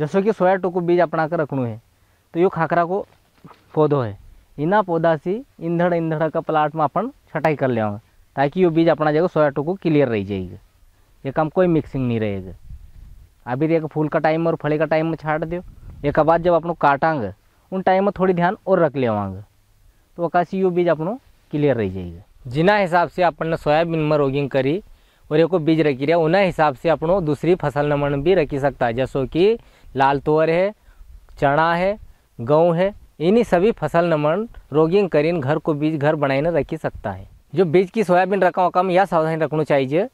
जसो कि सोया टोको बीज अपना कर रखनू है तो यो खाकरा को पौधो है इना पौधा से इंधड़ इंधड़ का प्लाट में अपन छटाई कर लेंगे ताकि यो बीज अपना जगह सोया टोको क्लियर रह जाएगा एक काम कोई मिक्सिंग नहीं रहेगा अभी देखो तो फूल का टाइम और फले का टाइम में छाट दो एक बाद जब अपनों काटांगे उन टाइम में थोड़ी ध्यान और रख लेवांगे तो वकाशी यो बीज अपनों क्लियर रह जाएगा जिना हिसाब से अपन ने सोयाबीन में रोगिंग करी और एक बीज रखी रहे उन हिसाब से अपनों दूसरी फसल नमन भी रखी सकता है जैसो कि लाल तुअर है चना है गहूँ है इन्हीं सभी फसल नमन रोगिंग करीन घर को बीज घर बनाई रखी सकता है जो बीज की सोयाबीन रखा कम यह सावधानी रखना चाहिए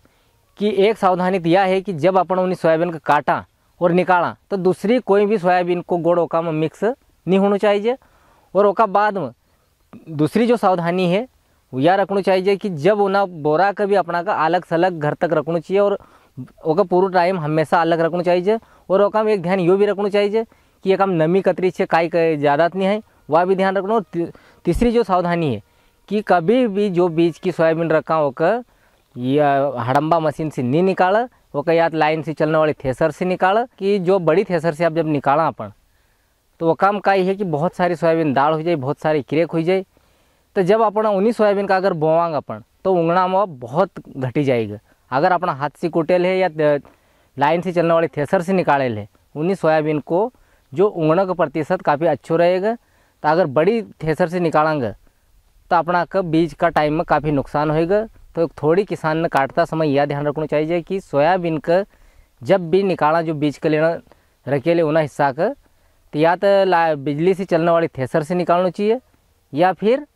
कि एक सावधानी तो यह है कि जब अपन उन्हें सोयाबीन का काटा और निकाला तो दूसरी कोई भी सोयाबीन को गोड़ ओका मिक्स नहीं होना चाहिए और ओका बाद में दूसरी जो सावधानी है यह रखना चाहिए कि जब उन्हें बोरा का भी अपना का अलग अलग घर तक रखना चाहिए और ओका पूरा टाइम हमेशा अलग रखना चाहिए और वो काम एक ध्यान यो भी रखना चाहिए कि एक हम नमी कतरी से काई का ज़्यादा तो नहीं है वह भी ध्यान रखना और तीसरी जो सावधानी है कि कभी भी जो बीज की सोयाबीन रखा होकर या हड़म्बा मशीन से नहीं निकाल कहीं याद तो लाइन से चलने वाली थेसर से निकाल कि जो बड़ी थेसर से आप जब निकाला अपन तो वो काम का ही है कि बहुत सारी सोयाबीन दाल हो जाए बहुत सारी क्रेक हो जाए तो जब अपना उन्हीं सोयाबीन का अगर बोवांग अपन तो उंगड़ा में बहुत घटी जाएगा अगर अपना हाथ से कुटेल है या लाइन से चलने वाले थेसर से निकाले है उन्हीं सोयाबीन को जो उंगड़ा का प्रतिशत काफ़ी अच्छो रहेगा तो अगर बड़ी थेसर से निकालेंगे तो अपना का बीज का टाइम में काफ़ी नुकसान होएगा तो थोड़ी किसान ने काटता समय यह ध्यान रखना चाहिए कि सोयाबीन का जब भी निकाला जो बीज का लेना रखे ले हिस्सा का तो या तो बिजली से चलने वाली थेसर से निकालना चाहिए या फिर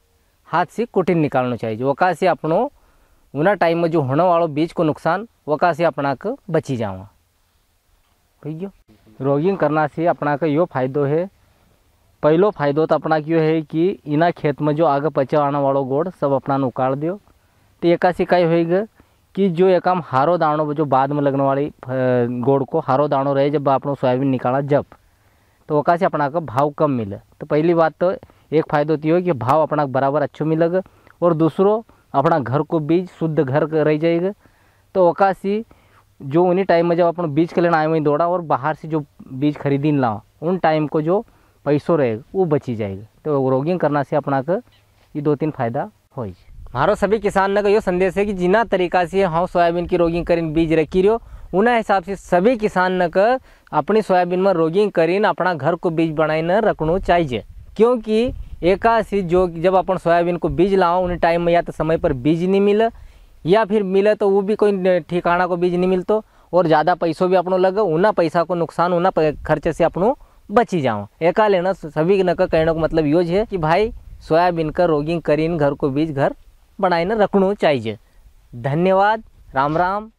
हाथ से निकालना चाहिए કૂટીને નીકાળવાનું છે વકાસી टाइम में जो होने वालों बीज को नुकसान વકાસી से अपना જાવા बची ગયો रोगिंग करना से अपना का यो फायदो है पहलो फायदो तो अपना क्यों है कि इना खेत में जो आगे पचे आने वालों गोड़ सब अपना उकाल दियो तो एका सिकाई होएगा कि जो एक आम हारो दाणो जो बाद में लगने वाली गोड़ को हारो दाणो रहे जब अपनों सोयाबीन निकाला जब तो वका से अपना का भाव कम मिले तो पहली बात तो एक फ़ायदो है कि भाव अपना बराबर अच्छो मिलेगा और दूसरो अपना घर को बीज शुद्ध घर रह जाएगा तो वकासी जो उन्हीं टाइम में जब अपन बीज के लेना आए वहीं दौड़ा और बाहर से जो बीज खरीदी लाओ उन टाइम को जो पैसों रहेगा वो बची जाएगा तो रोगिंग करना से अपना का ये दो तीन फायदा हो हमारो सभी किसान ने का यो संदेश है कि जिना तरीका से हाँ सोयाबीन की रोगिंग करें बीज रखी रहो उन हिसाब से सभी किसान ने अपनी सोयाबीन में रोगिंग करीन अपना घर को बीज बनाए न रखना चाहिए क्योंकि एकासी जो जब अपन सोयाबीन को बीज लाओ उन टाइम में या तो समय पर बीज नहीं मिले या फिर मिले तो वो भी कोई ठिकाना को बीज नहीं मिलते और ज़्यादा पैसों भी अपनों लगे उना पैसा को नुकसान उन्ना खर्चे से अपनों बची जाओ एका लेना सभी न का कहने का मतलब योज है कि भाई सोयाबीन का रोगिंग करीन घर को बीज घर बनाए रखना चाहिए धन्यवाद राम राम